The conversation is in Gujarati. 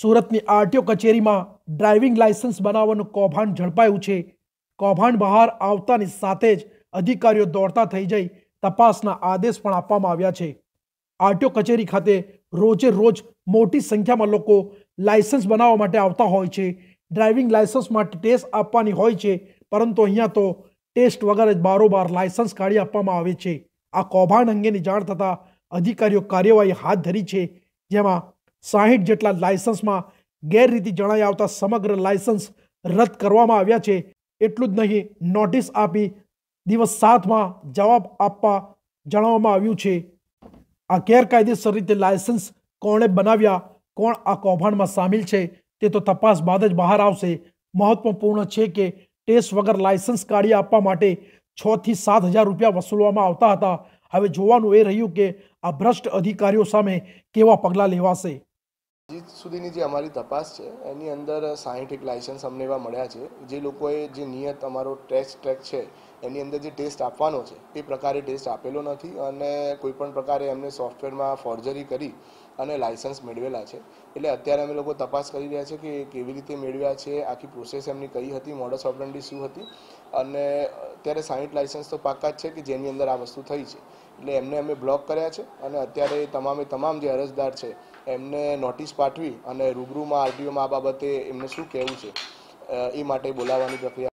સુરતની આરટીઓ કચેરીમાં ડ્રાઇવિંગ લાયસન્સ બનાવવાનું કૌભાંડ ઝડપાયું છે કૌભાંડ બહાર આવતાની સાથે જ અધિકારીઓ દોડતા થઈ જઈ તપાસના આદેશ પણ આપવામાં આવ્યા છે આરટીઓ કચેરી ખાતે રોજે રોજ મોટી સંખ્યામાં લોકો લાયસન્સ બનાવવા માટે આવતા હોય છે ડ્રાઇવિંગ લાયસન્સ માટે ટેસ્ટ આપવાની હોય છે પરંતુ અહીંયા તો ટેસ્ટ વગર જ બારોબાર લાયસન્સ કાઢી આપવામાં આવે છે આ કૌભાંડ અંગેની જાણ થતાં અધિકારીઓ કાર્યવાહી હાથ ધરી છે જેમાં સાહીઠ જેટલા લાયસન્સમાં ગેરરીતિ જણાઈ આવતા સમગ્ર લાયસન્સ રદ કરવામાં આવ્યા છે એટલું જ નહીં નોટિસ આપી દિવસ સાતમાં જવાબ આપવા જણાવવામાં આવ્યું છે આ ગેરકાયદેસર રીતે લાયસન્સ કોણે બનાવ્યા કોણ આ કૌભાંડમાં સામેલ છે તે તો તપાસ બાદ જ બહાર આવશે મહત્વપૂર્ણ છે કે ટેસ્ટ વગર લાયસન્સ કાઢી આપવા માટે છથી સાત હજાર રૂપિયા વસૂલવામાં આવતા હતા હવે જોવાનું એ રહ્યું કે આ ભ્રષ્ટ અધિકારીઓ સામે કેવા પગલાં લેવાશે હજી સુધીની જે અમારી તપાસ છે એની અંદર સાહીઠ એક લાયસન્સ અમને એવા મળ્યા છે જે લોકોએ જે નિયત અમારો ટેસ્ટ ટ્રેક છે એની અંદર જે ટેસ્ટ આપવાનો છે એ પ્રકારે ટેસ્ટ આપેલો નથી અને કોઈપણ પ્રકારે એમને સોફ્ટવેરમાં ફોર્જરી કરી અને લાયસન્સ મેળવેલા છે એટલે અત્યારે અમે લોકો તપાસ કરી રહ્યા છે કે કેવી રીતે મેળવ્યા છે આખી પ્રોસેસ એમની કઈ હતી મોડસ ઓપરન્ડી શું હતી અને અત્યારે સાહીઠ લાયસન્સ તો પાકા જ છે કે જેની અંદર આ વસ્તુ થઈ છે એટલે એમને અમે બ્લોક કર્યા છે અને અત્યારે તમામે તમામ જે અરજદાર છે એમને નોટિસ પાઠવી અને રૂબરૂમાં આરટીઓમાં આ બાબતે એમને શું કહેવું છે એ માટે બોલાવવાની પ્રક્રિયા